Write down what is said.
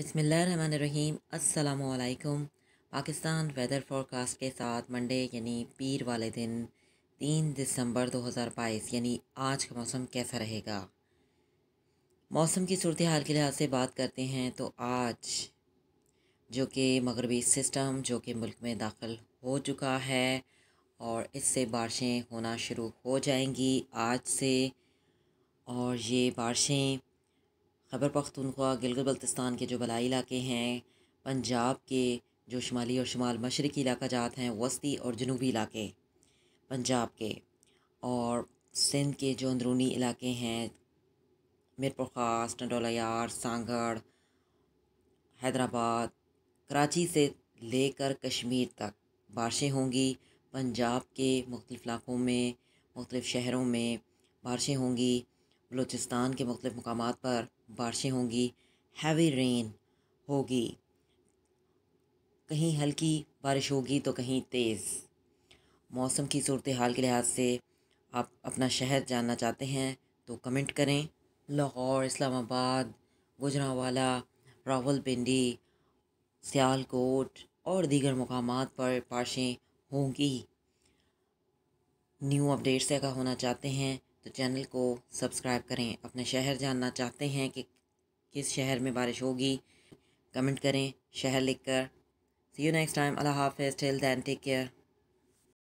बसमीम अल्लाम Pakistan weather forecast के साथ मंडे यानी पीर वाले दिन तीन दिसंबर 2022 यानी आज का मौसम कैसा रहेगा मौसम की सूरत हाल के लिहाज से बात करते हैं तो आज जो कि मगरबी सिस्टम जो कि मुल्क में दाखिल हो चुका है और इससे बारिशें होना शुरू हो जाएंगी आज से और ये बारिशें खबर पख्तनख्वा गिलगित बल्तिस्तान के जो बलाई इलाके हैं पंजाब के जो शुमाली और शुमाल मशरक़ी इलाका जात हैं वस्ती और जनूबी इलाके पंजाब के और सिंध के जो अंदरूनी इलाके हैं मीरपुर ख़ास टंडोलायार सांगढ़ हैदराबाद कराची से लेकर कश्मीर तक बारिशें होंगी पंजाब के मुख्तलिफ़ इलाक़ों में मुख्तलिफ़ शहरों में बारिशें होंगी बलूचिस्तान के मुख्तु मकाम पर बारिशें होंगी हैवी रेन होगी कहीं हल्की बारिश होगी तो कहीं तेज़ मौसम की सूरत हाल के लिहाज से आप अपना शहर जानना चाहते हैं तो कमेंट करें लाहौर इस्लामाबाद गुजरावाला रावलपिंडी सियालकोट और दीगर मकाम पर बारिशें होंगी न्यू अपडेट्स का होना चाहते हैं तो चैनल को सब्सक्राइब करें अपने शहर जानना चाहते हैं कि किस शहर में बारिश होगी कमेंट करें शहर लिख कर सी यू नेक्स्ट टाइम अल्लाह हाफिज़ टिल दैन टेक केयर